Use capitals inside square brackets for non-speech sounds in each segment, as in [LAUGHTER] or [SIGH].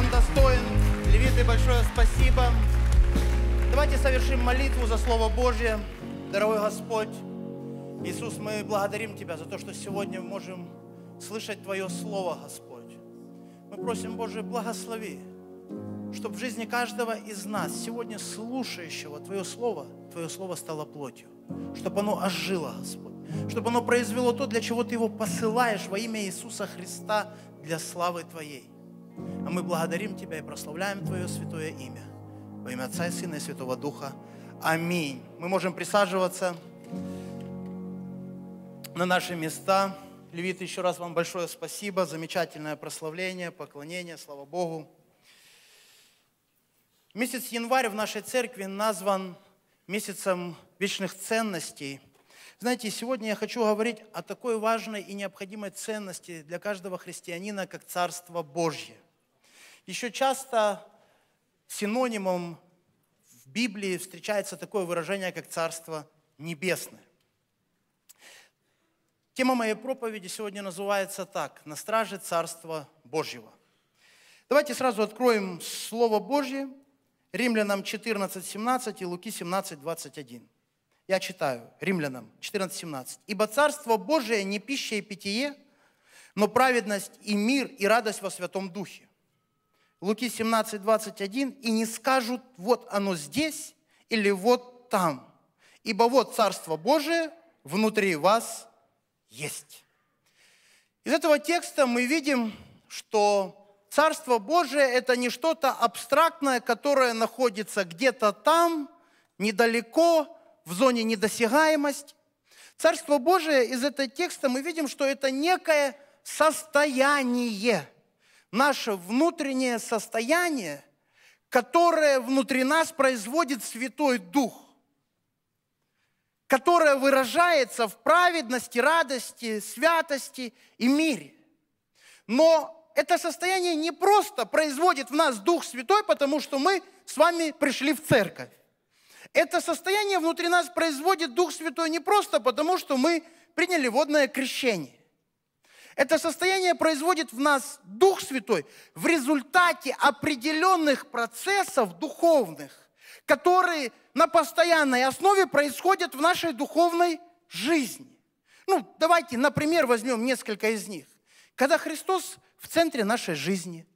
Он достоин. Левиты, большое спасибо. Давайте совершим молитву за Слово Божье. Дорогой Господь, Иисус, мы благодарим Тебя за то, что сегодня можем слышать Твое Слово, Господь. Мы просим, Боже, благослови, чтобы в жизни каждого из нас, сегодня слушающего Твое Слово, Твое Слово стало плотью, чтобы оно ожило, Господь, чтобы оно произвело то, для чего Ты его посылаешь во имя Иисуса Христа для славы Твоей. А мы благодарим Тебя и прославляем Твое святое имя. Во имя Отца и Сына и Святого Духа. Аминь. Мы можем присаживаться на наши места. Левит, еще раз вам большое спасибо. Замечательное прославление, поклонение, слава Богу. Месяц январь в нашей церкви назван месяцем вечных ценностей. Знаете, сегодня я хочу говорить о такой важной и необходимой ценности для каждого христианина, как Царство Божье – еще часто синонимом в Библии встречается такое выражение, как «Царство Небесное». Тема моей проповеди сегодня называется так «На страже Царства Божьего». Давайте сразу откроем Слово Божье, Римлянам 14:17 и Луки 17:21. Я читаю Римлянам 14:17. «Ибо Царство Божие не пища и питье, но праведность и мир и радость во Святом Духе, Луки 17, 21, и не скажут, вот оно здесь или вот там, ибо вот Царство Божие внутри вас есть. Из этого текста мы видим, что Царство Божие – это не что-то абстрактное, которое находится где-то там, недалеко, в зоне недосягаемости. Царство Божие из этого текста мы видим, что это некое состояние – наше внутреннее состояние, которое внутри нас производит Святой Дух, которое выражается в праведности, радости, святости и мире. Но это состояние не просто производит в нас Дух Святой, потому что мы с вами пришли в церковь. Это состояние внутри нас производит Дух Святой не просто потому, что мы приняли водное крещение. Это состояние производит в нас Дух Святой в результате определенных процессов духовных, которые на постоянной основе происходят в нашей духовной жизни. Ну, давайте, например, возьмем несколько из них. Когда Христос в центре нашей жизни,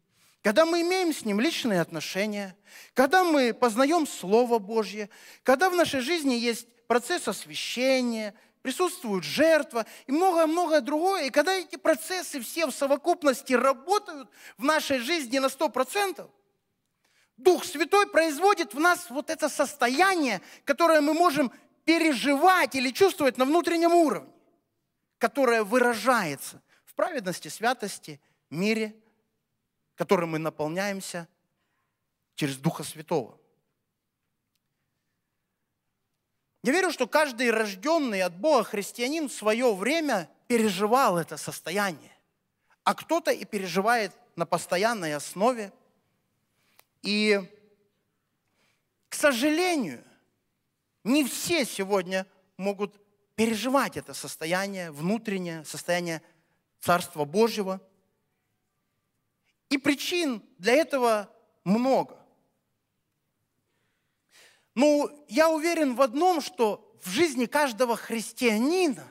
когда мы имеем с Ним личные отношения, когда мы познаем Слово Божье, когда в нашей жизни есть процесс освящения, присутствует жертва и многое-многое другое. И когда эти процессы все в совокупности работают в нашей жизни на 100%, Дух Святой производит в нас вот это состояние, которое мы можем переживать или чувствовать на внутреннем уровне, которое выражается в праведности, святости, мире, которым мы наполняемся через Духа Святого. Я верю, что каждый рожденный от Бога христианин в свое время переживал это состояние. А кто-то и переживает на постоянной основе. И, к сожалению, не все сегодня могут переживать это состояние, внутреннее состояние Царства Божьего. И причин для этого много. Ну, я уверен в одном, что в жизни каждого христианина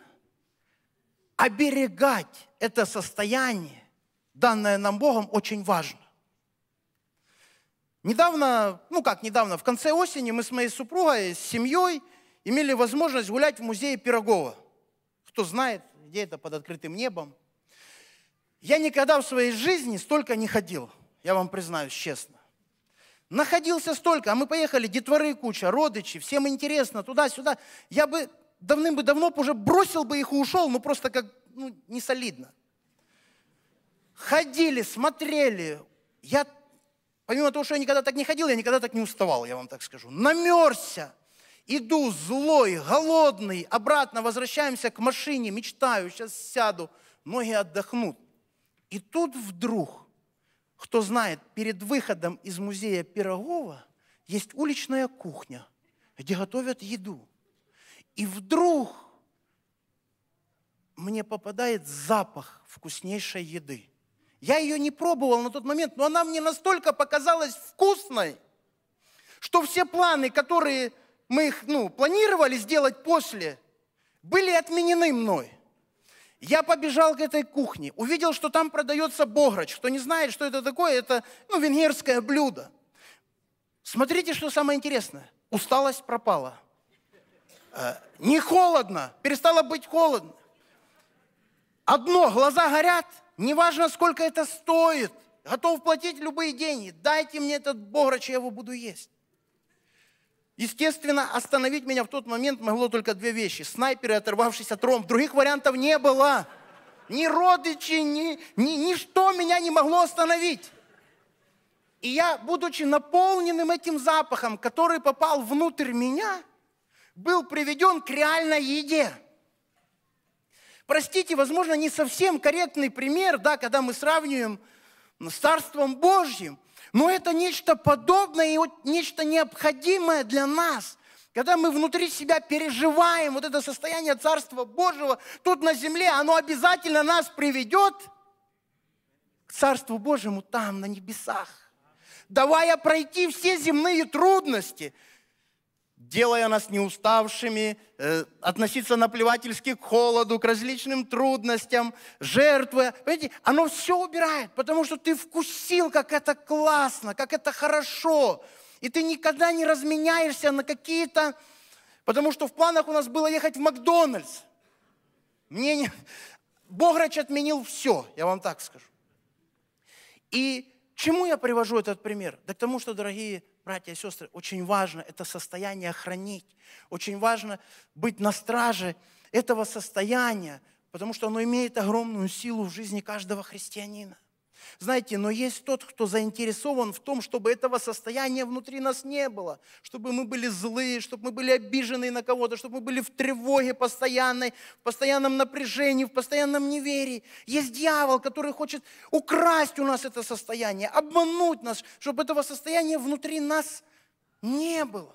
оберегать это состояние, данное нам Богом, очень важно. Недавно, ну как недавно, в конце осени мы с моей супругой, с семьей имели возможность гулять в музее Пирогова. Кто знает, где это под открытым небом. Я никогда в своей жизни столько не ходил, я вам признаюсь честно. Находился столько, а мы поехали, детворы куча, родичи, всем интересно, туда-сюда. Я бы давным бы давно уже бросил бы их и ушел, ну просто как, ну, не солидно. Ходили, смотрели. Я, помимо того, что я никогда так не ходил, я никогда так не уставал, я вам так скажу. Намерся. Иду злой, голодный, обратно возвращаемся к машине, мечтаю, сейчас сяду, ноги отдохнут. И тут вдруг кто знает, перед выходом из музея Пирогова есть уличная кухня, где готовят еду. И вдруг мне попадает запах вкуснейшей еды. Я ее не пробовал на тот момент, но она мне настолько показалась вкусной, что все планы, которые мы их, ну, планировали сделать после, были отменены мной – я побежал к этой кухне, увидел, что там продается бограч. Кто не знает, что это такое, это ну, венгерское блюдо. Смотрите, что самое интересное. Усталость пропала. Э, не холодно, перестало быть холодно. Одно, глаза горят, неважно, сколько это стоит. Готов платить любые деньги. Дайте мне этот бограч, я его буду есть. Естественно, остановить меня в тот момент могло только две вещи. снайперы, и от ром. Других вариантов не было. Ни родичи, ни, ни, ничто меня не могло остановить. И я, будучи наполненным этим запахом, который попал внутрь меня, был приведен к реальной еде. Простите, возможно, не совсем корректный пример, да, когда мы сравниваем с Царством Божьим – но это нечто подобное и вот нечто необходимое для нас. Когда мы внутри себя переживаем вот это состояние Царства Божьего тут на земле, оно обязательно нас приведет к Царству Божьему там, на небесах давая пройти все земные трудности, делая нас неуставшими, э, относиться наплевательски к холоду, к различным трудностям, жертвы. Понимаете, оно все убирает, потому что ты вкусил, как это классно, как это хорошо. И ты никогда не разменяешься на какие-то... Потому что в планах у нас было ехать в Макдональдс. Мне не... Бограч отменил все, я вам так скажу. И Чему я привожу этот пример? Да к тому, что, дорогие братья и сестры, очень важно это состояние хранить. Очень важно быть на страже этого состояния, потому что оно имеет огромную силу в жизни каждого христианина. Знаете, но есть тот, кто заинтересован в том, чтобы этого состояния внутри нас не было, чтобы мы были злые, чтобы мы были обижены на кого-то, чтобы мы были в тревоге постоянной, в постоянном напряжении, в постоянном неверии. Есть дьявол, который хочет украсть у нас это состояние, обмануть нас, чтобы этого состояния внутри нас не было.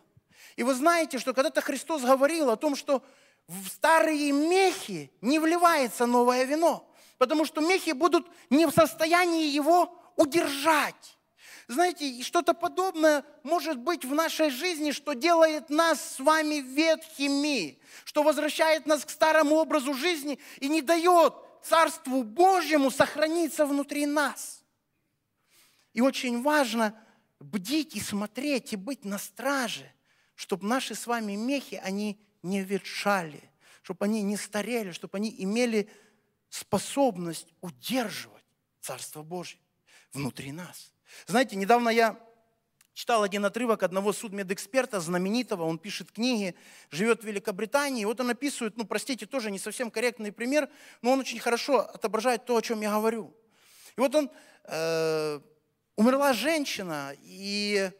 И вы знаете, что когда-то Христос говорил о том, что в старые мехи не вливается новое вино – потому что мехи будут не в состоянии его удержать. Знаете, что-то подобное может быть в нашей жизни, что делает нас с вами ветхими, что возвращает нас к старому образу жизни и не дает Царству Божьему сохраниться внутри нас. И очень важно бдить и смотреть, и быть на страже, чтобы наши с вами мехи, они не ветшали, чтобы они не старели, чтобы они имели способность удерживать Царство Божье внутри нас. Знаете, недавно я читал один отрывок одного судмедэксперта, знаменитого, он пишет книги, живет в Великобритании, вот он описывает, ну, простите, тоже не совсем корректный пример, но он очень хорошо отображает то, о чем я говорю. И вот он, э, умерла женщина, и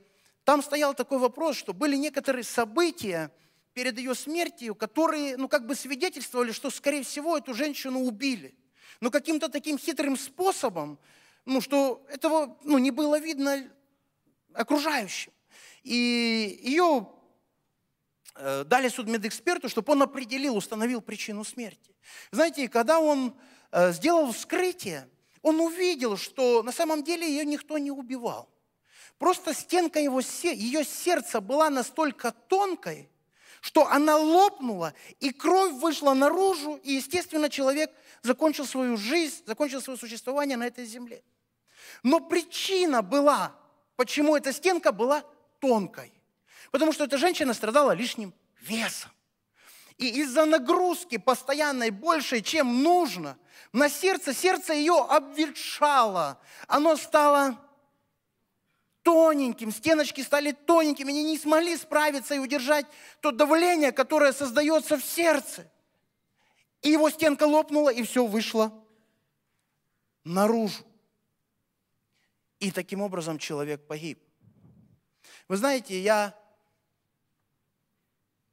там стоял такой вопрос, что были некоторые события, перед ее смертью, которые, ну, как бы свидетельствовали, что, скорее всего, эту женщину убили. Но каким-то таким хитрым способом, ну, что этого, ну, не было видно окружающим. И ее э, дали судмедэксперту, чтобы он определил, установил причину смерти. Знаете, когда он э, сделал вскрытие, он увидел, что на самом деле ее никто не убивал. Просто стенка его, ее сердца была настолько тонкой, что она лопнула, и кровь вышла наружу, и, естественно, человек закончил свою жизнь, закончил свое существование на этой земле. Но причина была, почему эта стенка была тонкой. Потому что эта женщина страдала лишним весом. И из-за нагрузки постоянной большей, чем нужно, на сердце, сердце ее обветшало. Оно стало тоненьким, стеночки стали тоненькими, они не смогли справиться и удержать то давление, которое создается в сердце. И его стенка лопнула, и все вышло наружу. И таким образом человек погиб. Вы знаете, я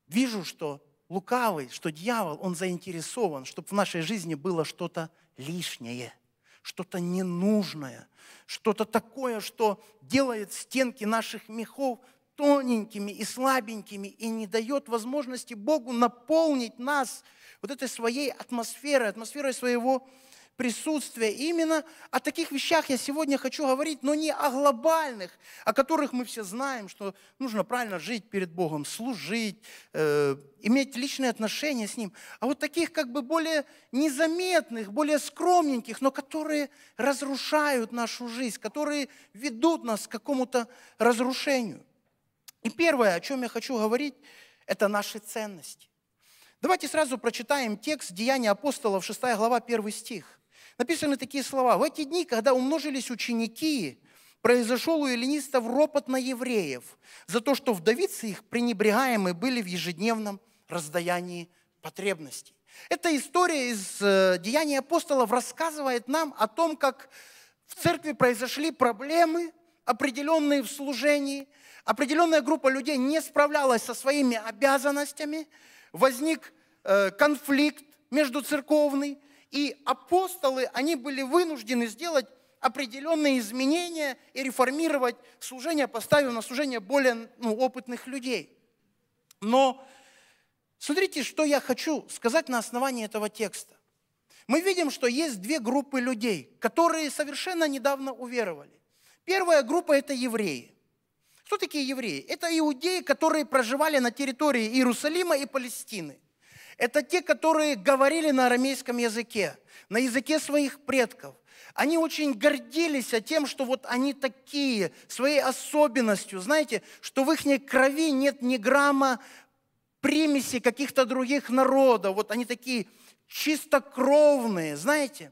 вижу, что лукавый, что дьявол, он заинтересован, чтобы в нашей жизни было что-то лишнее – что-то ненужное, что-то такое, что делает стенки наших мехов тоненькими и слабенькими и не дает возможности Богу наполнить нас вот этой своей атмосферой, атмосферой своего присутствие именно. О таких вещах я сегодня хочу говорить, но не о глобальных, о которых мы все знаем, что нужно правильно жить перед Богом, служить, э, иметь личные отношения с Ним. А вот таких как бы более незаметных, более скромненьких, но которые разрушают нашу жизнь, которые ведут нас к какому-то разрушению. И первое, о чем я хочу говорить, это наши ценности. Давайте сразу прочитаем текст Деяния апостолов, 6 глава, 1 стих. Написаны такие слова. В эти дни, когда умножились ученики, произошел у эллинистов ропот на евреев за то, что вдовицы их пренебрегаемы были в ежедневном раздаянии потребностей. Эта история из э, Деяний апостолов рассказывает нам о том, как в церкви произошли проблемы, определенные в служении, определенная группа людей не справлялась со своими обязанностями, возник э, конфликт между церковный, и апостолы, они были вынуждены сделать определенные изменения и реформировать служение, поставив на служение более ну, опытных людей. Но смотрите, что я хочу сказать на основании этого текста. Мы видим, что есть две группы людей, которые совершенно недавно уверовали. Первая группа – это евреи. Кто такие евреи? Это иудеи, которые проживали на территории Иерусалима и Палестины. Это те, которые говорили на арамейском языке, на языке своих предков. Они очень гордились тем, что вот они такие, своей особенностью. Знаете, что в их крови нет ни грамма примеси каких-то других народов. Вот они такие чистокровные, знаете.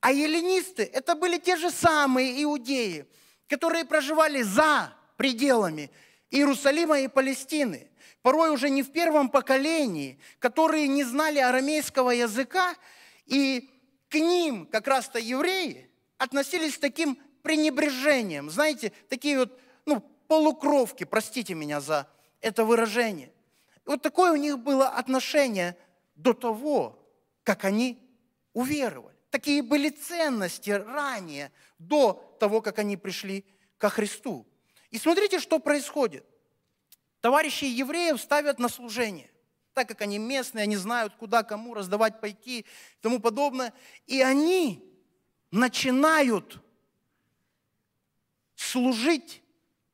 А еленисты – это были те же самые иудеи, которые проживали за пределами Иерусалима и Палестины порой уже не в первом поколении, которые не знали арамейского языка, и к ним как раз-то евреи относились с таким пренебрежением. Знаете, такие вот ну, полукровки, простите меня за это выражение. Вот такое у них было отношение до того, как они уверовали. Такие были ценности ранее, до того, как они пришли ко Христу. И смотрите, что происходит. Товарищи евреев ставят на служение, так как они местные, они знают, куда, кому раздавать пайки и тому подобное. И они начинают служить,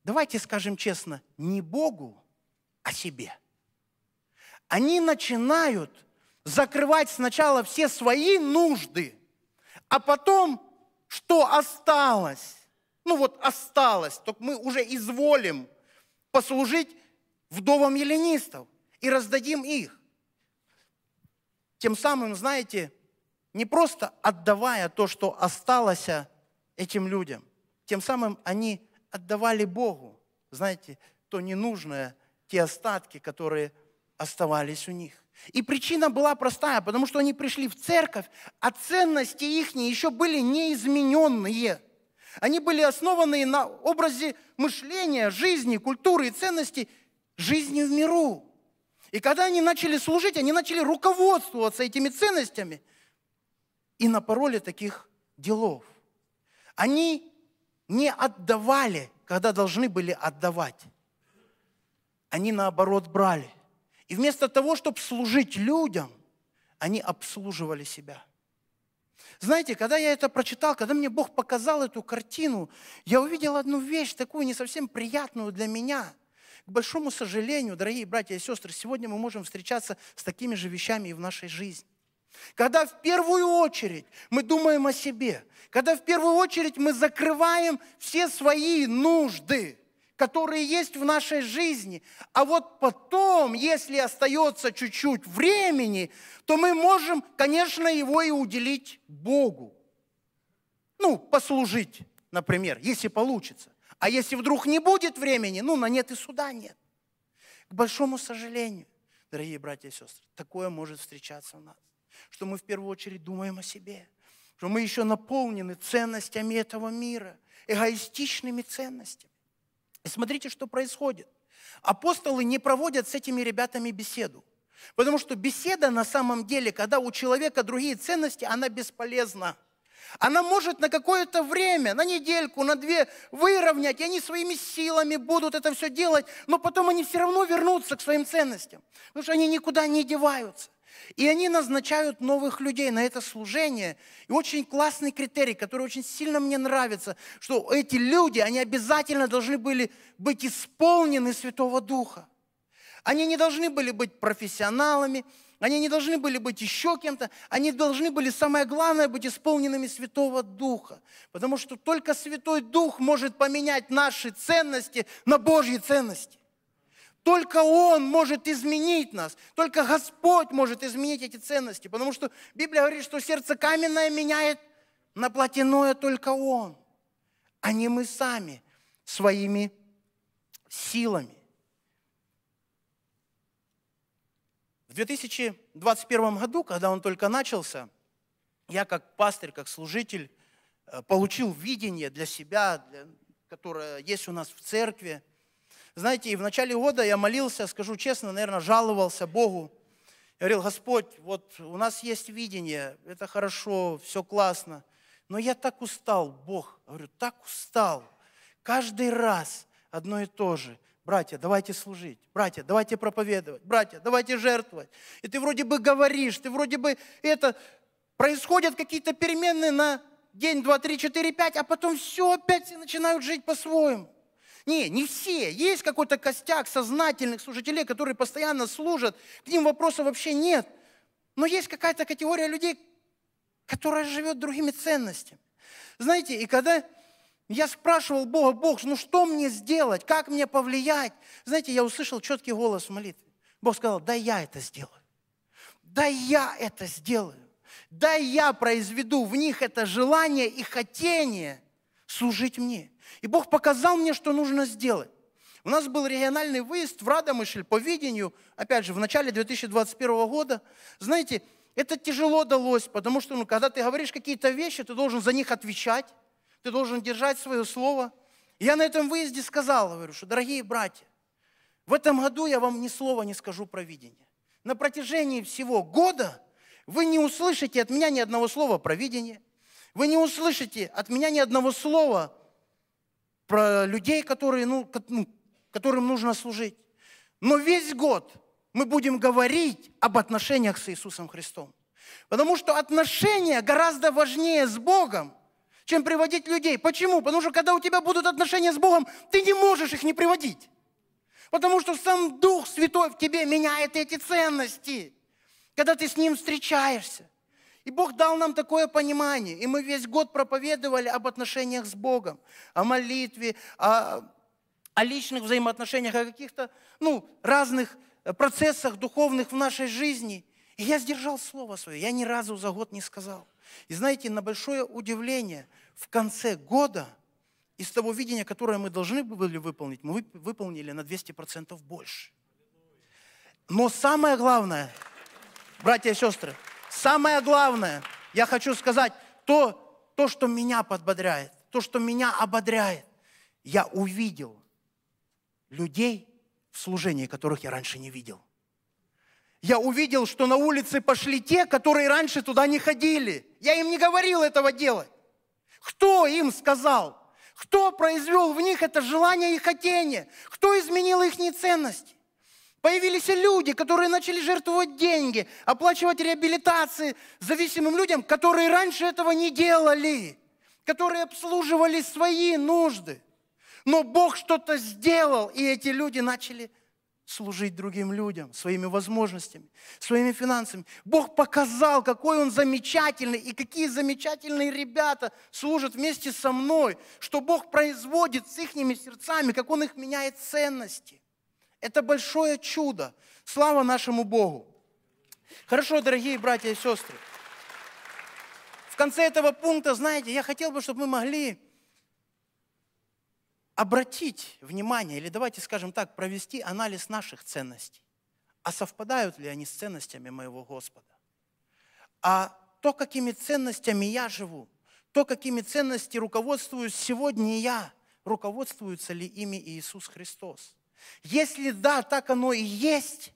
давайте скажем честно, не Богу, а себе. Они начинают закрывать сначала все свои нужды, а потом, что осталось, ну вот осталось, только мы уже изволим послужить вдовам еленистов и раздадим их. Тем самым, знаете, не просто отдавая то, что осталось этим людям, тем самым они отдавали Богу, знаете, то ненужное, те остатки, которые оставались у них. И причина была простая, потому что они пришли в церковь, а ценности их еще были неизмененные. Они были основаны на образе мышления, жизни, культуры и ценностей – жизни в миру. И когда они начали служить, они начали руководствоваться этими ценностями и напороли таких делов. Они не отдавали, когда должны были отдавать. Они наоборот брали. И вместо того, чтобы служить людям, они обслуживали себя. Знаете, когда я это прочитал, когда мне Бог показал эту картину, я увидел одну вещь такую не совсем приятную для меня – к большому сожалению, дорогие братья и сестры, сегодня мы можем встречаться с такими же вещами и в нашей жизни. Когда в первую очередь мы думаем о себе, когда в первую очередь мы закрываем все свои нужды, которые есть в нашей жизни, а вот потом, если остается чуть-чуть времени, то мы можем, конечно, его и уделить Богу. Ну, послужить, например, если получится. А если вдруг не будет времени, ну, на нет и суда нет. К большому сожалению, дорогие братья и сестры, такое может встречаться у нас, что мы в первую очередь думаем о себе, что мы еще наполнены ценностями этого мира, эгоистичными ценностями. И смотрите, что происходит. Апостолы не проводят с этими ребятами беседу. Потому что беседа на самом деле, когда у человека другие ценности, она бесполезна. Она может на какое-то время, на недельку, на две выровнять, и они своими силами будут это все делать, но потом они все равно вернутся к своим ценностям, потому что они никуда не деваются. И они назначают новых людей на это служение. И очень классный критерий, который очень сильно мне нравится, что эти люди, они обязательно должны были быть исполнены Святого Духа. Они не должны были быть профессионалами, они не должны были быть еще кем-то, они должны были, самое главное, быть исполненными Святого Духа. Потому что только Святой Дух может поменять наши ценности на Божьи ценности. Только Он может изменить нас, только Господь может изменить эти ценности. Потому что Библия говорит, что сердце каменное меняет на плотяное только Он, а не мы сами своими силами. В 2021 году, когда он только начался, я как пастырь, как служитель э, получил видение для себя, для, которое есть у нас в церкви. Знаете, и в начале года я молился, скажу честно, наверное, жаловался Богу. Я говорил, Господь, вот у нас есть видение, это хорошо, все классно. Но я так устал, Бог, говорю, так устал. Каждый раз одно и то же. Братья, давайте служить. Братья, давайте проповедовать. Братья, давайте жертвовать. И ты вроде бы говоришь, ты вроде бы это... Происходят какие-то перемены на день, два, три, четыре, пять, а потом все опять все начинают жить по-своему. Не, не все. Есть какой-то костяк сознательных служителей, которые постоянно служат. К ним вопросов вообще нет. Но есть какая-то категория людей, которая живет другими ценностями. Знаете, и когда я спрашивал Бога, Бог, ну что мне сделать, как мне повлиять? Знаете, я услышал четкий голос молитвы. Бог сказал, да я это сделаю. Да я это сделаю. Да я произведу в них это желание и хотение служить мне. И Бог показал мне, что нужно сделать. У нас был региональный выезд в Радомышль по видению, опять же, в начале 2021 года. Знаете, это тяжело далось, потому что ну, когда ты говоришь какие-то вещи, ты должен за них отвечать ты должен держать свое слово. я на этом выезде сказал, говорю, что, дорогие братья, в этом году я вам ни слова не скажу про видение. На протяжении всего года вы не услышите от меня ни одного слова про видение. Вы не услышите от меня ни одного слова про людей, которые, ну, ну которым нужно служить. Но весь год мы будем говорить об отношениях с Иисусом Христом. Потому что отношения гораздо важнее с Богом, чем приводить людей. Почему? Потому что когда у тебя будут отношения с Богом, ты не можешь их не приводить. Потому что сам Дух Святой в тебе меняет эти ценности, когда ты с Ним встречаешься. И Бог дал нам такое понимание. И мы весь год проповедовали об отношениях с Богом, о молитве, о, о личных взаимоотношениях, о каких-то ну, разных процессах духовных в нашей жизни. И я сдержал слово свое. Я ни разу за год не сказал. И знаете, на большое удивление, в конце года из того видения, которое мы должны были выполнить, мы выполнили на 200% больше. Но самое главное, братья и сестры, самое главное, я хочу сказать, то, то, что меня подбодряет, то, что меня ободряет, я увидел людей в служении, которых я раньше не видел – я увидел, что на улице пошли те, которые раньше туда не ходили. Я им не говорил этого делать. Кто им сказал? Кто произвел в них это желание и хотение? Кто изменил их ценности? Появились люди, которые начали жертвовать деньги, оплачивать реабилитации зависимым людям, которые раньше этого не делали, которые обслуживали свои нужды. Но Бог что-то сделал, и эти люди начали служить другим людям, своими возможностями, своими финансами. Бог показал, какой он замечательный и какие замечательные ребята служат вместе со мной, что Бог производит с их сердцами, как Он их меняет ценности. Это большое чудо. Слава нашему Богу. Хорошо, дорогие братья и сестры. В конце этого пункта, знаете, я хотел бы, чтобы мы могли обратить внимание, или давайте скажем так, провести анализ наших ценностей. А совпадают ли они с ценностями моего Господа? А то, какими ценностями я живу, то, какими ценностями руководствуюсь сегодня я, руководствуется ли ими Иисус Христос? Если да, так оно и есть,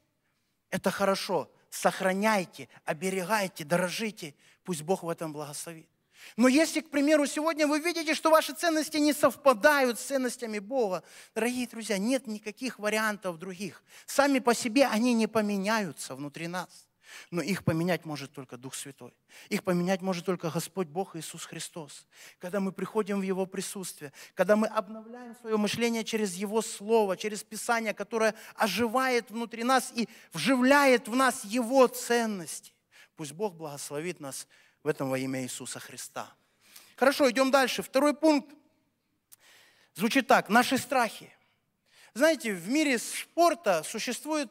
это хорошо. Сохраняйте, оберегайте, дорожите. Пусть Бог в этом благословит. Но если, к примеру, сегодня вы видите, что ваши ценности не совпадают с ценностями Бога, дорогие друзья, нет никаких вариантов других. Сами по себе они не поменяются внутри нас. Но их поменять может только Дух Святой. Их поменять может только Господь Бог Иисус Христос. Когда мы приходим в Его присутствие, когда мы обновляем свое мышление через Его Слово, через Писание, которое оживает внутри нас и вживляет в нас Его ценности. Пусть Бог благословит нас в этом во имя Иисуса Христа. Хорошо, идем дальше. Второй пункт звучит так. Наши страхи. Знаете, в мире спорта существует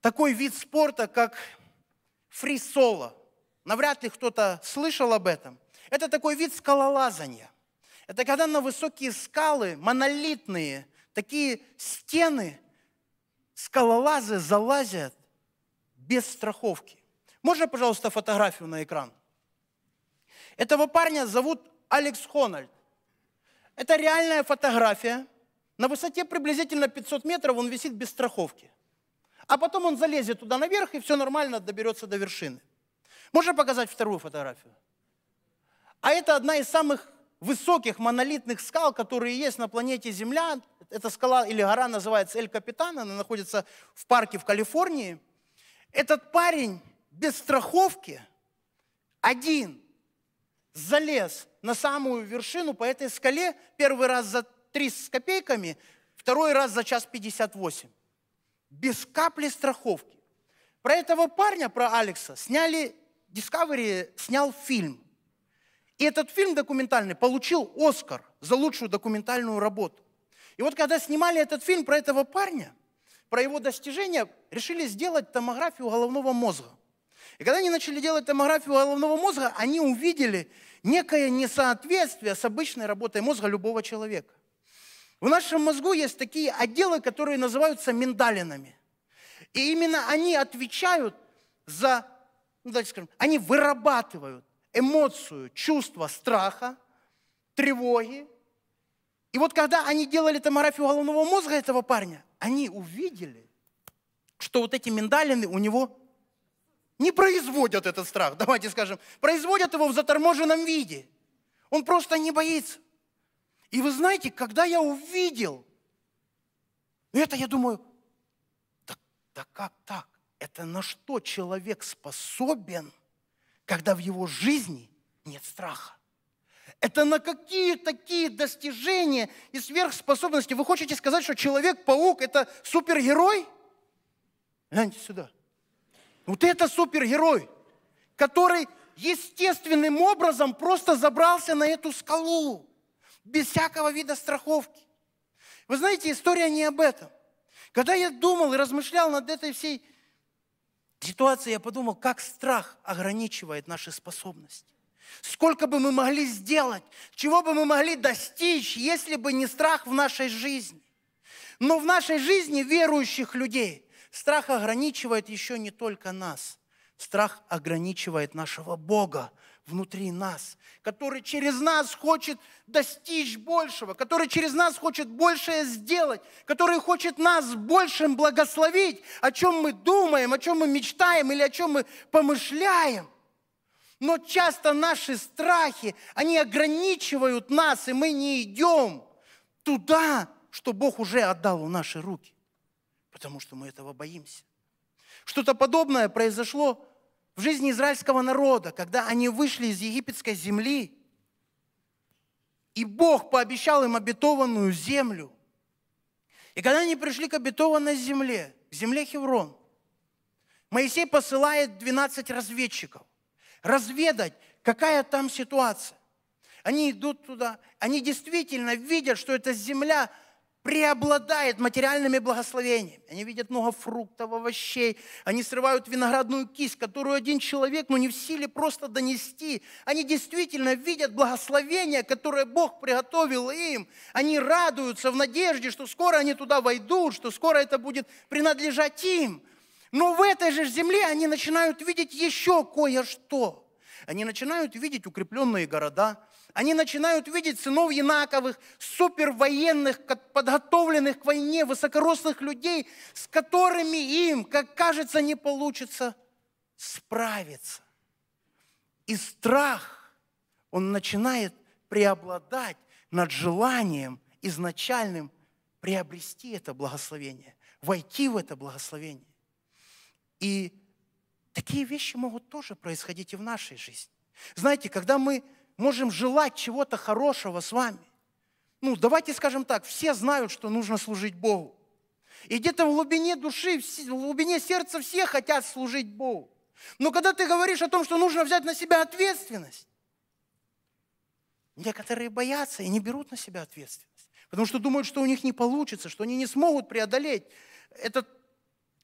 такой вид спорта, как фрисоло. Навряд ли кто-то слышал об этом. Это такой вид скалолазания. Это когда на высокие скалы, монолитные, такие стены, скалолазы залазят без страховки. Можно, пожалуйста, фотографию на экран? Этого парня зовут Алекс Хональд. Это реальная фотография. На высоте приблизительно 500 метров он висит без страховки. А потом он залезет туда наверх и все нормально доберется до вершины. Можно показать вторую фотографию? А это одна из самых высоких монолитных скал, которые есть на планете Земля. Эта скала или гора называется Эль Капитан, она находится в парке в Калифорнии. Этот парень без страховки, один, залез на самую вершину по этой скале, первый раз за три с копейками, второй раз за час 58. Без капли страховки. Про этого парня, про Алекса, сняли, Discovery снял фильм. И этот фильм документальный получил Оскар за лучшую документальную работу. И вот когда снимали этот фильм про этого парня, про его достижения, решили сделать томографию головного мозга. И когда они начали делать томографию головного мозга, они увидели, некое несоответствие с обычной работой мозга любого человека. В нашем мозгу есть такие отделы, которые называются миндалинами. И именно они отвечают за, ну давайте скажем, они вырабатывают эмоцию, чувство страха, тревоги. И вот когда они делали томографию головного мозга этого парня, они увидели, что вот эти миндалины у него не производят этот страх, [LAUGHS] давайте скажем, производят его в заторможенном виде. Он просто не боится. И вы знаете, когда я увидел это, я думаю, да, да как так? Это на что человек способен, когда в его жизни нет страха? Это на какие такие достижения и сверхспособности? Вы хотите сказать, что Человек-паук – это супергерой? Гляньте сюда. Вот это супергерой, который естественным образом просто забрался на эту скалу, без всякого вида страховки. Вы знаете, история не об этом. Когда я думал и размышлял над этой всей ситуацией, я подумал, как страх ограничивает наши способности. Сколько бы мы могли сделать, чего бы мы могли достичь, если бы не страх в нашей жизни. Но в нашей жизни верующих людей Страх ограничивает еще не только нас. Страх ограничивает нашего Бога внутри нас, который через нас хочет достичь большего, который через нас хочет большее сделать, который хочет нас большим благословить, о чем мы думаем, о чем мы мечтаем или о чем мы помышляем. Но часто наши страхи, они ограничивают нас, и мы не идем туда, что Бог уже отдал в наши руки потому что мы этого боимся. Что-то подобное произошло в жизни израильского народа, когда они вышли из египетской земли, и Бог пообещал им обетованную землю. И когда они пришли к обетованной земле, к земле Хеврон, Моисей посылает 12 разведчиков разведать, какая там ситуация. Они идут туда, они действительно видят, что эта земля – преобладает материальными благословениями. Они видят много фруктов, овощей, они срывают виноградную кисть, которую один человек, ну не в силе просто донести. Они действительно видят благословение, которое Бог приготовил им. Они радуются в надежде, что скоро они туда войдут, что скоро это будет принадлежать им. Но в этой же земле они начинают видеть еще кое-что – они начинают видеть укрепленные города, они начинают видеть сынов Янаковых, супервоенных, подготовленных к войне, высокорослых людей, с которыми им, как кажется, не получится справиться. И страх, он начинает преобладать над желанием изначальным приобрести это благословение, войти в это благословение. И Такие вещи могут тоже происходить и в нашей жизни. Знаете, когда мы можем желать чего-то хорошего с вами, ну, давайте скажем так, все знают, что нужно служить Богу. И где-то в глубине души, в глубине сердца все хотят служить Богу. Но когда ты говоришь о том, что нужно взять на себя ответственность, некоторые боятся и не берут на себя ответственность, потому что думают, что у них не получится, что они не смогут преодолеть этот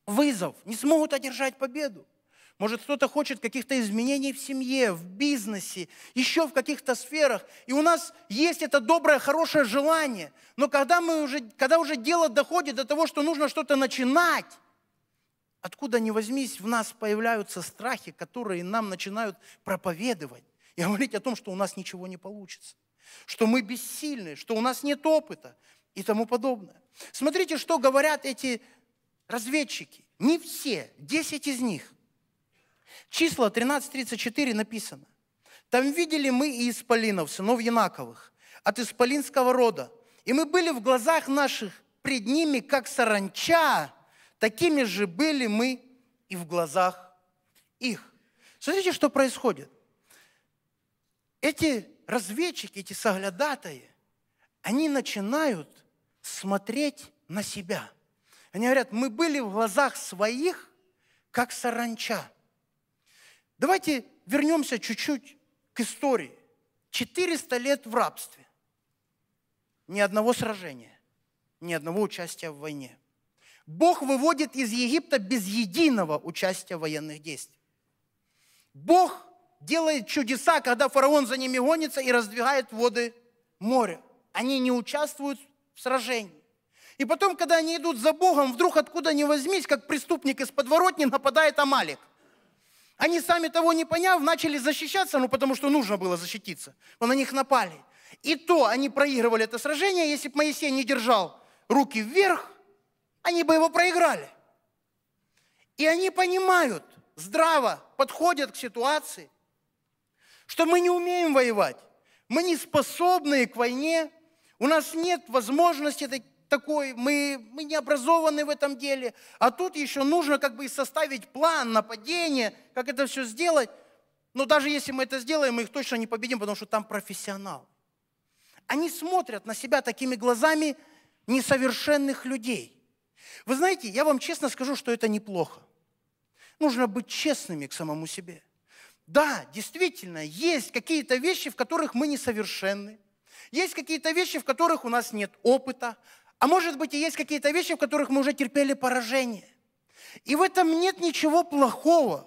вызов, не смогут одержать победу. Может, кто-то хочет каких-то изменений в семье, в бизнесе, еще в каких-то сферах. И у нас есть это доброе, хорошее желание. Но когда, мы уже, когда уже дело доходит до того, что нужно что-то начинать, откуда ни возьмись, в нас появляются страхи, которые нам начинают проповедовать и говорить о том, что у нас ничего не получится, что мы бессильны, что у нас нет опыта и тому подобное. Смотрите, что говорят эти разведчики. Не все, 10 из них – Числа 13.34 написано. Там видели мы и исполинов, сынов Янаковых, от исполинского рода. И мы были в глазах наших пред ними, как саранча, такими же были мы и в глазах их. Смотрите, что происходит. Эти разведчики, эти соглядатые, они начинают смотреть на себя. Они говорят, мы были в глазах своих, как саранча. Давайте вернемся чуть-чуть к истории. 400 лет в рабстве. Ни одного сражения, ни одного участия в войне. Бог выводит из Египта без единого участия в военных действий. Бог делает чудеса, когда фараон за ними гонится и раздвигает воды моря. Они не участвуют в сражении. И потом, когда они идут за Богом, вдруг откуда ни возьмись, как преступник из подворотни нападает Амалик. Они сами того не поняв, начали защищаться, ну потому что нужно было защититься. Но на них напали. И то они проигрывали это сражение, если бы Моисей не держал руки вверх, они бы его проиграли. И они понимают, здраво подходят к ситуации, что мы не умеем воевать, мы не способны к войне, у нас нет возможности такой, мы, мы не образованы в этом деле, а тут еще нужно как бы составить план нападения, как это все сделать. Но даже если мы это сделаем, мы их точно не победим, потому что там профессионал. Они смотрят на себя такими глазами несовершенных людей. Вы знаете, я вам честно скажу, что это неплохо. Нужно быть честными к самому себе. Да, действительно, есть какие-то вещи, в которых мы несовершенны. Есть какие-то вещи, в которых у нас нет опыта. А может быть и есть какие-то вещи, в которых мы уже терпели поражение. И в этом нет ничего плохого,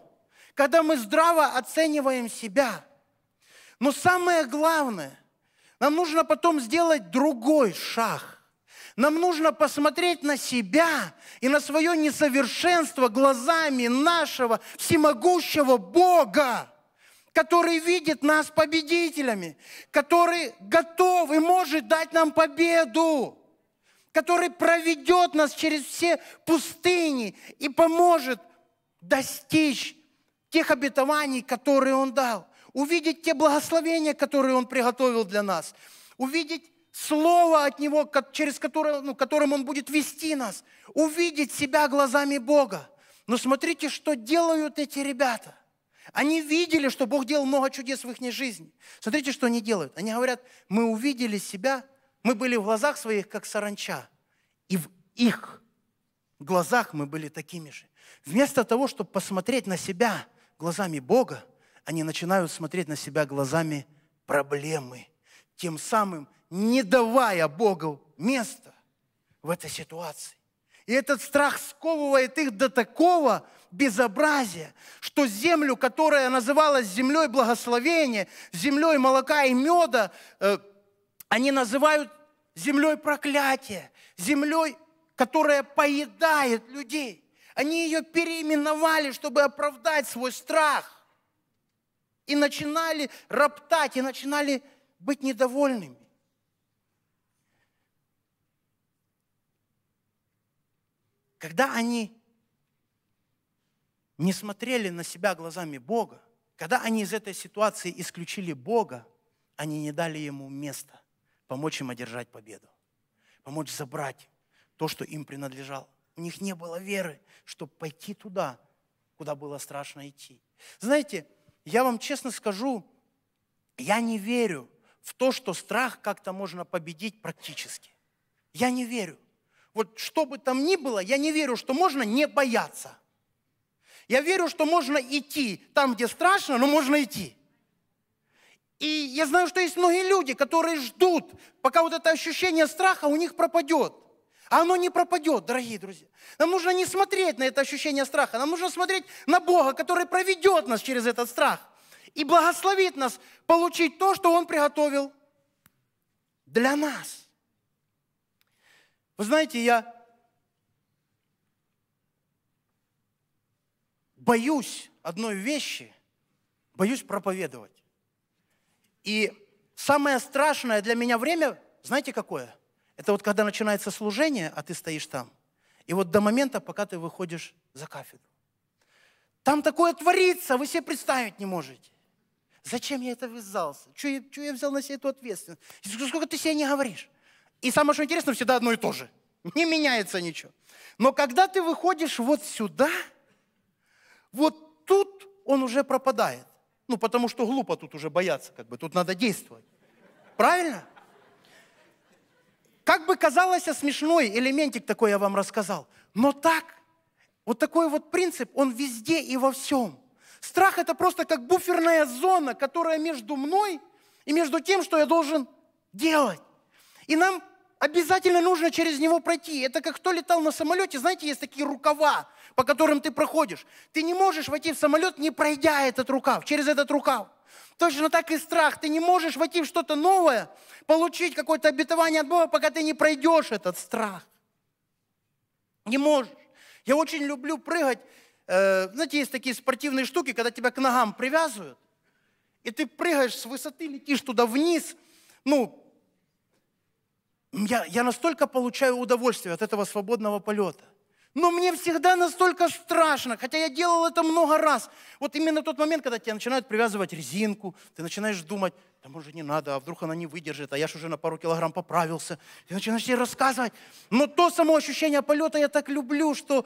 когда мы здраво оцениваем себя. Но самое главное, нам нужно потом сделать другой шаг. Нам нужно посмотреть на себя и на свое несовершенство глазами нашего всемогущего Бога который видит нас победителями, который готов и может дать нам победу который проведет нас через все пустыни и поможет достичь тех обетований, которые Он дал, увидеть те благословения, которые Он приготовил для нас, увидеть Слово от Него, через которое, ну, которым Он будет вести нас, увидеть себя глазами Бога. Но смотрите, что делают эти ребята. Они видели, что Бог делал много чудес в их жизни. Смотрите, что они делают. Они говорят, мы увидели себя – мы были в глазах своих, как саранча. И в их глазах мы были такими же. Вместо того, чтобы посмотреть на себя глазами Бога, они начинают смотреть на себя глазами проблемы, тем самым не давая Богу места в этой ситуации. И этот страх сковывает их до такого безобразия, что землю, которая называлась землей благословения, землей молока и меда, э, они называют землей проклятия, землей, которая поедает людей. Они ее переименовали, чтобы оправдать свой страх. И начинали роптать, и начинали быть недовольными. Когда они не смотрели на себя глазами Бога, когда они из этой ситуации исключили Бога, они не дали ему места помочь им одержать победу, помочь забрать то, что им принадлежало. У них не было веры, чтобы пойти туда, куда было страшно идти. Знаете, я вам честно скажу, я не верю в то, что страх как-то можно победить практически. Я не верю. Вот что бы там ни было, я не верю, что можно не бояться. Я верю, что можно идти там, где страшно, но можно идти. И я знаю, что есть многие люди, которые ждут, пока вот это ощущение страха у них пропадет. А оно не пропадет, дорогие друзья. Нам нужно не смотреть на это ощущение страха, нам нужно смотреть на Бога, который проведет нас через этот страх и благословит нас получить то, что Он приготовил для нас. Вы знаете, я боюсь одной вещи, боюсь проповедовать. И самое страшное для меня время, знаете какое? Это вот когда начинается служение, а ты стоишь там. И вот до момента, пока ты выходишь за кафедру. Там такое творится, вы себе представить не можете. Зачем я это ввязался? Чего я, я взял на себя эту ответственность? Сколько ты себе не говоришь? И самое что интересно, всегда одно и то же. Не меняется ничего. Но когда ты выходишь вот сюда, вот тут он уже пропадает. Ну, потому что глупо тут уже бояться, как бы, тут надо действовать. Правильно? Как бы казалось а смешной элементик такой я вам рассказал, но так, вот такой вот принцип, он везде и во всем. Страх – это просто как буферная зона, которая между мной и между тем, что я должен делать. И нам обязательно нужно через него пройти. Это как кто летал на самолете, знаете, есть такие рукава, по которым ты проходишь. Ты не можешь войти в самолет, не пройдя этот рукав, через этот рукав. Точно так и страх. Ты не можешь войти в что-то новое, получить какое-то обетование от Бога, пока ты не пройдешь этот страх. Не можешь. Я очень люблю прыгать. Э, знаете, есть такие спортивные штуки, когда тебя к ногам привязывают, и ты прыгаешь с высоты, летишь туда вниз. Ну, я, я настолько получаю удовольствие от этого свободного полета. Но мне всегда настолько страшно, хотя я делал это много раз. Вот именно тот момент, когда тебя начинают привязывать резинку, ты начинаешь думать, да может не надо, а вдруг она не выдержит, а я же уже на пару килограмм поправился. Ты начинаешь себе рассказывать. Но то само ощущение полета я так люблю, что...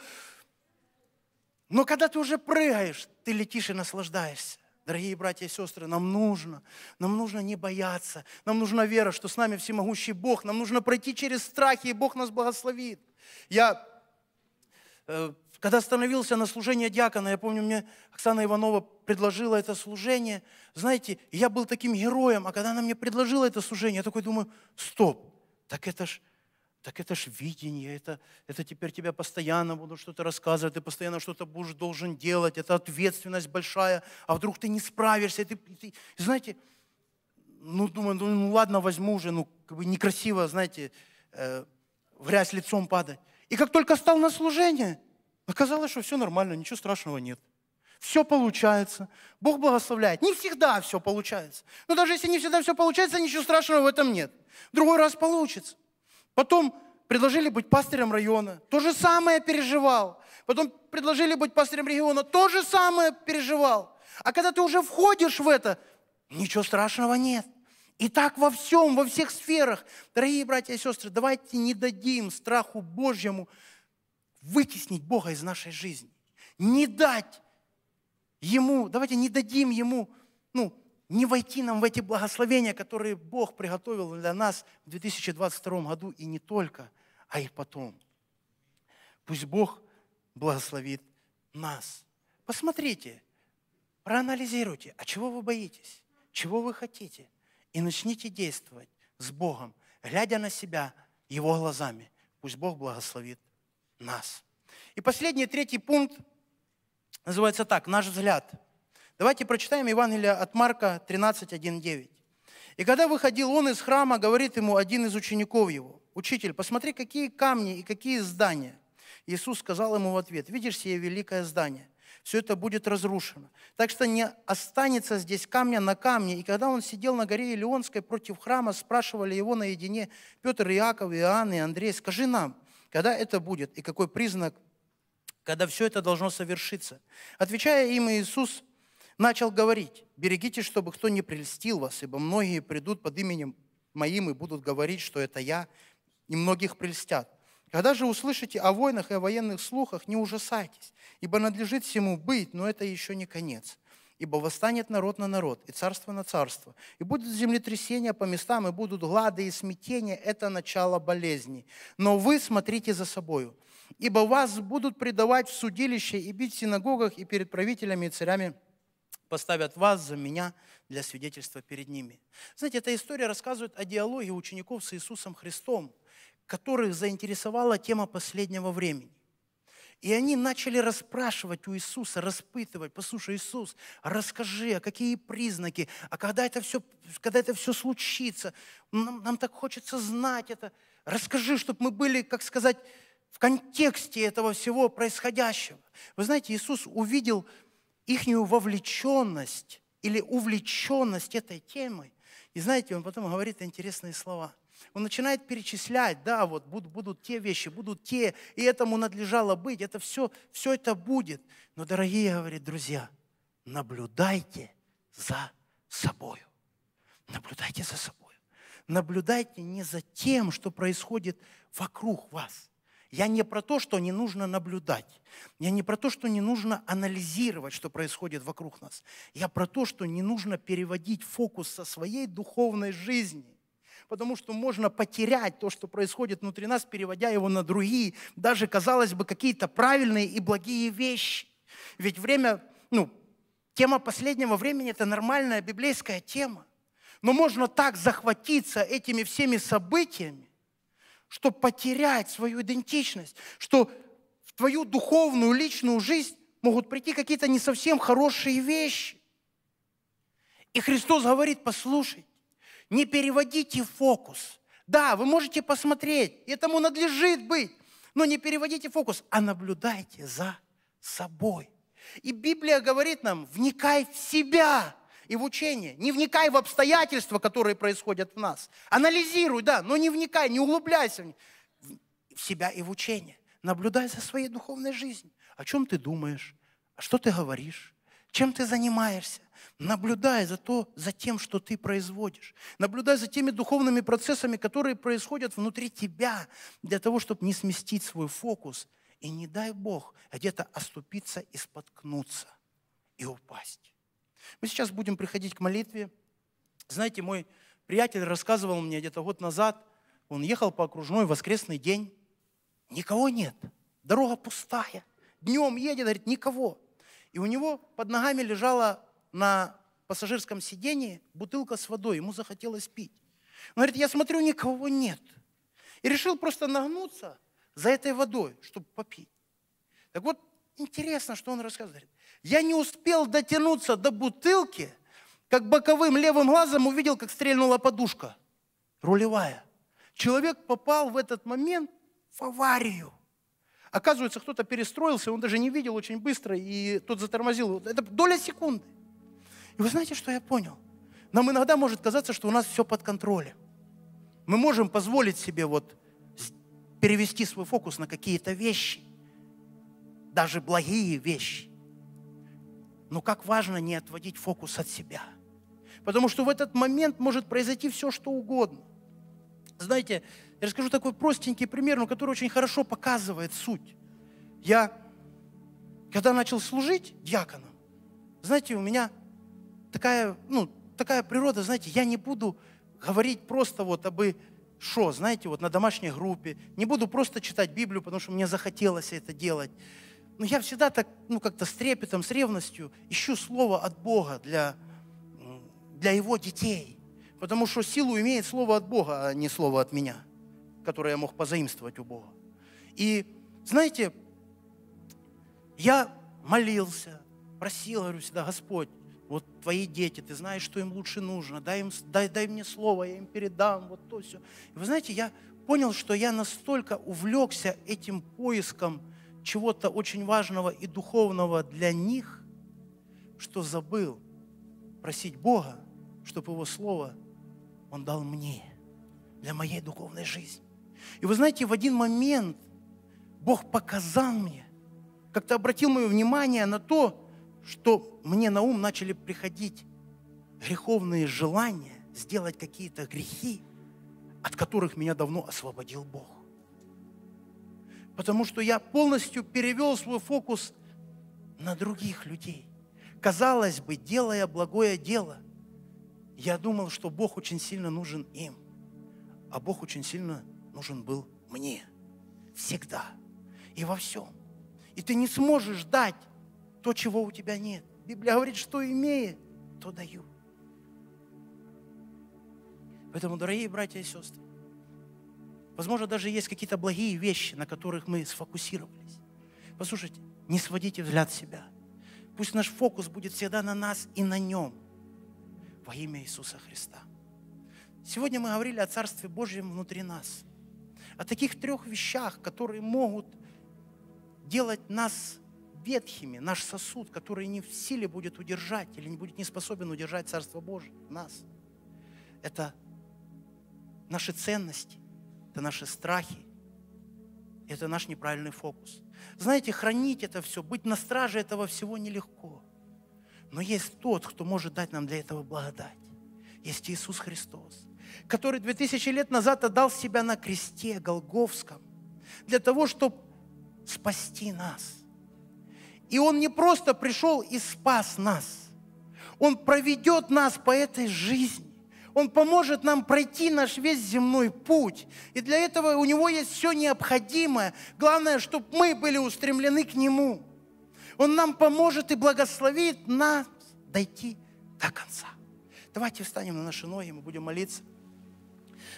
Но когда ты уже прыгаешь, ты летишь и наслаждаешься. Дорогие братья и сестры, нам нужно, нам нужно не бояться, нам нужна вера, что с нами всемогущий Бог, нам нужно пройти через страхи, и Бог нас благословит. Я Э, когда становился на служение диакона, я помню, мне Оксана Иванова предложила это служение. Знаете, я был таким героем, а когда она мне предложила это служение, я такой думаю, стоп, так это ж, так это ж видение, это, это теперь тебя постоянно будут что-то рассказывать, ты постоянно что-то будешь должен делать, это ответственность большая, а вдруг ты не справишься, ты, ты знаете, ну, думаю, ну, ну ладно, возьму уже, ну, как бы некрасиво, знаете, э, в грязь лицом падать. И как только стал на служение, оказалось, что все нормально, ничего страшного нет. Все получается. Бог благословляет. Не всегда все получается. Но даже если не всегда все получается, ничего страшного в этом нет. В другой раз получится. Потом предложили быть пастырем района. То же самое переживал. Потом предложили быть пастырем региона. То же самое переживал. А когда ты уже входишь в это, ничего страшного нет. И так во всем, во всех сферах. Дорогие братья и сестры, давайте не дадим страху Божьему вытеснить Бога из нашей жизни. Не дать Ему, давайте не дадим Ему, ну, не войти нам в эти благословения, которые Бог приготовил для нас в 2022 году и не только, а и потом. Пусть Бог благословит нас. Посмотрите, проанализируйте, а чего вы боитесь, чего вы хотите – и начните действовать с Богом, глядя на себя Его глазами. Пусть Бог благословит нас. И последний, третий пункт называется так, наш взгляд. Давайте прочитаем Евангелие от Марка 13, 1, 9. «И когда выходил он из храма, говорит ему один из учеников его, «Учитель, посмотри, какие камни и какие здания». Иисус сказал ему в ответ, «Видишь сие великое здание? все это будет разрушено. Так что не останется здесь камня на камне. И когда он сидел на горе Илионской против храма, спрашивали его наедине Петр, Иаков, Иоанн и Андрей, скажи нам, когда это будет и какой признак, когда все это должно совершиться. Отвечая им, Иисус начал говорить, берегите, чтобы кто не прельстил вас, ибо многие придут под именем моим и будут говорить, что это я, и многих прельстят. Когда же услышите о войнах и о военных слухах, не ужасайтесь, ибо надлежит всему быть, но это еще не конец. Ибо восстанет народ на народ, и царство на царство. И будут землетрясения по местам, и будут глады и смятения. Это начало болезни. Но вы смотрите за собою, ибо вас будут предавать в судилище и бить в синагогах, и перед правителями и царями поставят вас за меня для свидетельства перед ними. Знаете, эта история рассказывает о диалоге учеников с Иисусом Христом – которых заинтересовала тема последнего времени. И они начали расспрашивать у Иисуса, распытывать, послушай, Иисус, расскажи, а какие признаки, а когда это все, когда это все случится, нам, нам так хочется знать это, расскажи, чтобы мы были, как сказать, в контексте этого всего происходящего. Вы знаете, Иисус увидел ихнюю вовлеченность или увлеченность этой темой. И знаете, он потом говорит интересные слова – он начинает перечислять, да, вот будут, будут те вещи, будут те, и этому надлежало быть, это все, все это будет. Но, дорогие, говорит, друзья, наблюдайте за собою. Наблюдайте за собой. Наблюдайте не за тем, что происходит вокруг вас. Я не про то, что не нужно наблюдать. Я не про то, что не нужно анализировать, что происходит вокруг нас. Я про то, что не нужно переводить фокус со своей духовной жизни потому что можно потерять то, что происходит внутри нас, переводя его на другие, даже, казалось бы, какие-то правильные и благие вещи. Ведь время, ну, тема последнего времени – это нормальная библейская тема. Но можно так захватиться этими всеми событиями, что потерять свою идентичность, что в твою духовную, личную жизнь могут прийти какие-то не совсем хорошие вещи. И Христос говорит, послушай, не переводите фокус. Да, вы можете посмотреть, этому надлежит быть, но не переводите фокус, а наблюдайте за собой. И Библия говорит нам, вникай в себя и в учение. Не вникай в обстоятельства, которые происходят в нас. Анализируй, да, но не вникай, не углубляйся в себя и в учение. Наблюдай за своей духовной жизнью. О чем ты думаешь? А что ты говоришь? Чем ты занимаешься? Наблюдай за, то, за тем, что ты производишь. Наблюдай за теми духовными процессами, которые происходят внутри тебя, для того, чтобы не сместить свой фокус и, не дай Бог, где-то оступиться и споткнуться, и упасть. Мы сейчас будем приходить к молитве. Знаете, мой приятель рассказывал мне где-то год назад, он ехал по окружной, воскресный день, никого нет, дорога пустая. Днем едет, говорит, никого. И у него под ногами лежала на пассажирском сидении бутылка с водой. Ему захотелось пить. Он говорит, я смотрю, никого нет. И решил просто нагнуться за этой водой, чтобы попить. Так вот, интересно, что он рассказывает. Я не успел дотянуться до бутылки, как боковым левым глазом увидел, как стрельнула подушка рулевая. Человек попал в этот момент в аварию. Оказывается, кто-то перестроился, он даже не видел очень быстро, и тот затормозил. Это доля секунды. И вы знаете, что я понял? Нам иногда может казаться, что у нас все под контролем. Мы можем позволить себе вот перевести свой фокус на какие-то вещи, даже благие вещи. Но как важно не отводить фокус от себя. Потому что в этот момент может произойти все, что угодно – знаете, я расскажу такой простенький пример, но который очень хорошо показывает суть. Я, когда начал служить диаконом, знаете, у меня такая, ну, такая природа, знаете, я не буду говорить просто вот обы шо, знаете, вот на домашней группе, не буду просто читать Библию, потому что мне захотелось это делать. Но я всегда так, ну, как-то с трепетом, с ревностью ищу слово от Бога для, для Его детей. Потому что силу имеет слово от Бога, а не слово от меня, которое я мог позаимствовать у Бога. И, знаете, я молился, просил, говорю всегда, Господь, вот твои дети, ты знаешь, что им лучше нужно, дай, им, дай, дай мне слово, я им передам, вот то все. И вы знаете, я понял, что я настолько увлекся этим поиском чего-то очень важного и духовного для них, что забыл просить Бога, чтобы Его Слово он дал мне, для моей духовной жизни. И вы знаете, в один момент Бог показал мне, как-то обратил мое внимание на то, что мне на ум начали приходить греховные желания сделать какие-то грехи, от которых меня давно освободил Бог. Потому что я полностью перевел свой фокус на других людей. Казалось бы, делая благое дело – я думал, что Бог очень сильно нужен им, а Бог очень сильно нужен был мне. Всегда. И во всем. И ты не сможешь дать то, чего у тебя нет. Библия говорит, что имея, то даю. Поэтому, дорогие братья и сестры, возможно, даже есть какие-то благие вещи, на которых мы сфокусировались. Послушайте, не сводите взгляд с себя. Пусть наш фокус будет всегда на нас и на нем – во имя Иисуса Христа. Сегодня мы говорили о Царстве Божьем внутри нас, о таких трех вещах, которые могут делать нас ветхими, наш сосуд, который не в силе будет удержать или не будет не способен удержать Царство Божие, нас. Это наши ценности, это наши страхи, это наш неправильный фокус. Знаете, хранить это все, быть на страже этого всего нелегко. Но есть тот, кто может дать нам для этого благодать. Есть Иисус Христос, который 2000 лет назад отдал себя на кресте Голговском для того, чтобы спасти нас. И Он не просто пришел и спас нас. Он проведет нас по этой жизни. Он поможет нам пройти наш весь земной путь. И для этого у Него есть все необходимое. Главное, чтобы мы были устремлены к Нему. Он нам поможет и благословит нас дойти до конца. Давайте встанем на наши ноги, мы будем молиться.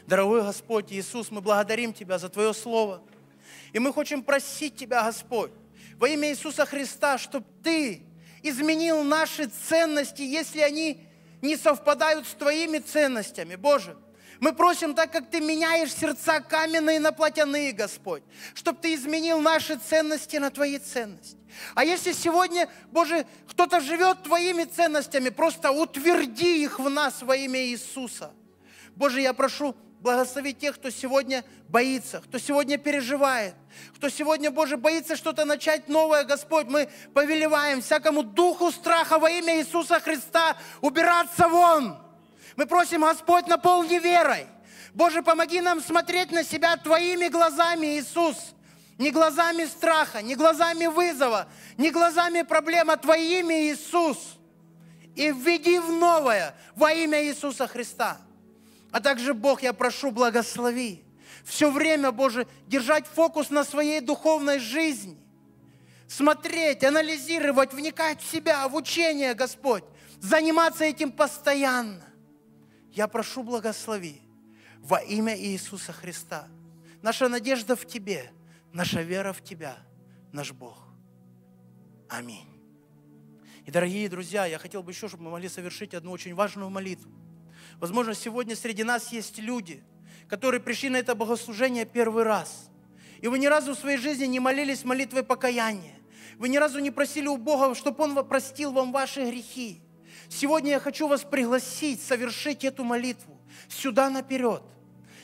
Дорогой Господь Иисус, мы благодарим Тебя за Твое Слово. И мы хотим просить Тебя, Господь, во имя Иисуса Христа, чтобы Ты изменил наши ценности, если они не совпадают с Твоими ценностями, Боже. Мы просим, так как Ты меняешь сердца каменные на платяные, Господь, чтобы Ты изменил наши ценности на Твои ценности. А если сегодня, Боже, кто-то живет Твоими ценностями, просто утверди их в нас во имя Иисуса. Боже, я прошу, благослови тех, кто сегодня боится, кто сегодня переживает, кто сегодня, Боже, боится что-то начать новое, Господь, мы повелеваем всякому духу страха во имя Иисуса Христа убираться вон. Мы просим, Господь, наполни верой. Боже, помоги нам смотреть на себя Твоими глазами, Иисус. Не глазами страха, не глазами вызова, не глазами проблема, а Твоими, Иисус. И введи в новое во имя Иисуса Христа. А также, Бог, я прошу, благослови. Все время, Боже, держать фокус на своей духовной жизни. Смотреть, анализировать, вникать в себя, в учение, Господь. Заниматься этим постоянно. Я прошу, благослови во имя Иисуса Христа. Наша надежда в Тебе, наша вера в Тебя, наш Бог. Аминь. И, дорогие друзья, я хотел бы еще, чтобы мы могли совершить одну очень важную молитву. Возможно, сегодня среди нас есть люди, которые пришли на это богослужение первый раз. И вы ни разу в своей жизни не молились молитвой покаяния. Вы ни разу не просили у Бога, чтобы Он простил вам ваши грехи. Сегодня я хочу вас пригласить совершить эту молитву сюда наперед.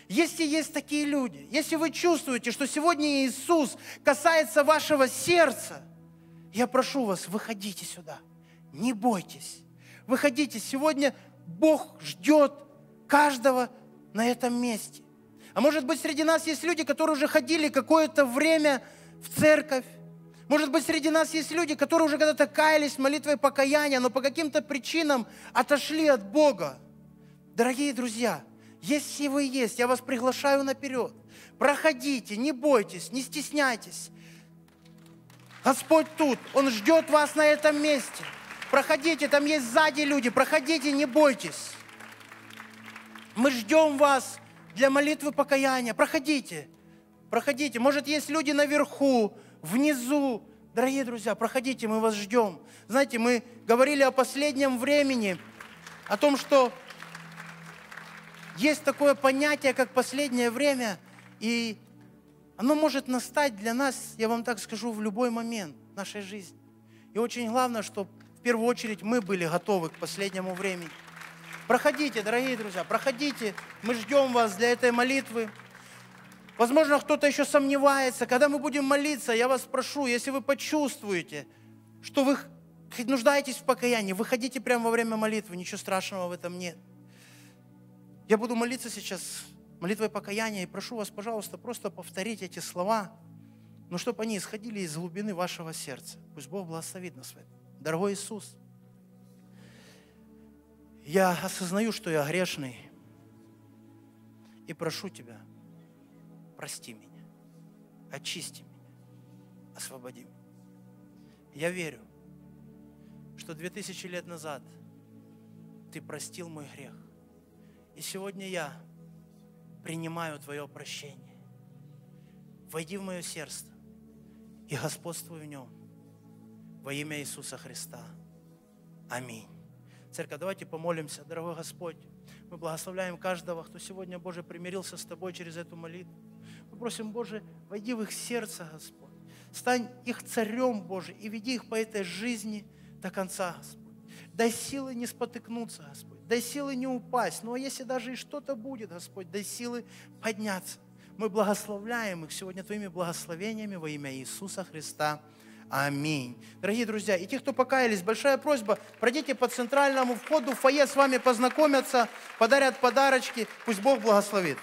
Если есть такие люди, если вы чувствуете, что сегодня Иисус касается вашего сердца, я прошу вас, выходите сюда. Не бойтесь. Выходите. Сегодня Бог ждет каждого на этом месте. А может быть, среди нас есть люди, которые уже ходили какое-то время в церковь, может быть, среди нас есть люди, которые уже когда-то каялись молитвой покаяния, но по каким-то причинам отошли от Бога. Дорогие друзья, если вы есть, я вас приглашаю наперед. Проходите, не бойтесь, не стесняйтесь. Господь тут, Он ждет вас на этом месте. Проходите, там есть сзади люди, проходите, не бойтесь. Мы ждем вас для молитвы покаяния. Проходите, проходите. Может, есть люди наверху, внизу. Дорогие друзья, проходите, мы вас ждем. Знаете, мы говорили о последнем времени, о том, что есть такое понятие, как последнее время, и оно может настать для нас, я вам так скажу, в любой момент нашей жизни. И очень главное, чтобы в первую очередь мы были готовы к последнему времени. Проходите, дорогие друзья, проходите. Мы ждем вас для этой молитвы. Возможно, кто-то еще сомневается. Когда мы будем молиться, я вас прошу, если вы почувствуете, что вы нуждаетесь в покаянии, выходите прямо во время молитвы, ничего страшного в этом нет. Я буду молиться сейчас молитвой покаяния и прошу вас, пожалуйста, просто повторить эти слова, но чтобы они исходили из глубины вашего сердца. Пусть Бог благословит нас в этом. Дорогой Иисус, я осознаю, что я грешный, и прошу Тебя, прости меня, очисти меня, освободи меня. Я верю, что две тысячи лет назад Ты простил мой грех. И сегодня я принимаю Твое прощение. Войди в мое сердце и господствуй в нем во имя Иисуса Христа. Аминь. Церковь, давайте помолимся. Дорогой Господь, мы благословляем каждого, кто сегодня, Боже, примирился с Тобой через эту молитву просим, Боже, войди в их сердце, Господь. Стань их царем, Боже, и веди их по этой жизни до конца, Господь. Дай силы не спотыкнуться, Господь. Дай силы не упасть. Но ну, а если даже и что-то будет, Господь, дай силы подняться. Мы благословляем их сегодня Твоими благословениями во имя Иисуса Христа. Аминь. Дорогие друзья, и те, кто покаялись, большая просьба, пройдите по центральному входу в фойе, с вами познакомятся, подарят подарочки. Пусть Бог благословит.